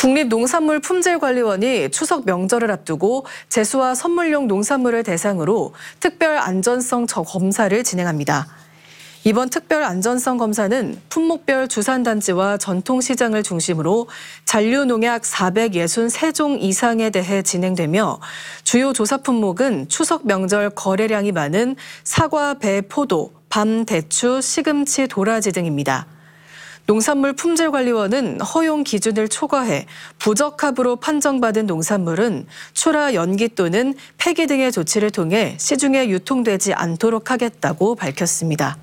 국립농산물품질관리원이 추석 명절을 앞두고 제수와 선물용 농산물을 대상으로 특별 안전성 검사를 진행합니다. 이번 특별 안전성 검사는 품목별 주산단지와 전통시장을 중심으로 잔류농약 463종 이상에 대해 진행되며 주요 조사 품목은 추석 명절 거래량이 많은 사과, 배, 포도, 밤, 대추, 시금치, 도라지 등입니다. 농산물 품질관리원은 허용 기준을 초과해 부적합으로 판정받은 농산물은 출하 연기 또는 폐기 등의 조치를 통해 시중에 유통되지 않도록 하겠다고 밝혔습니다.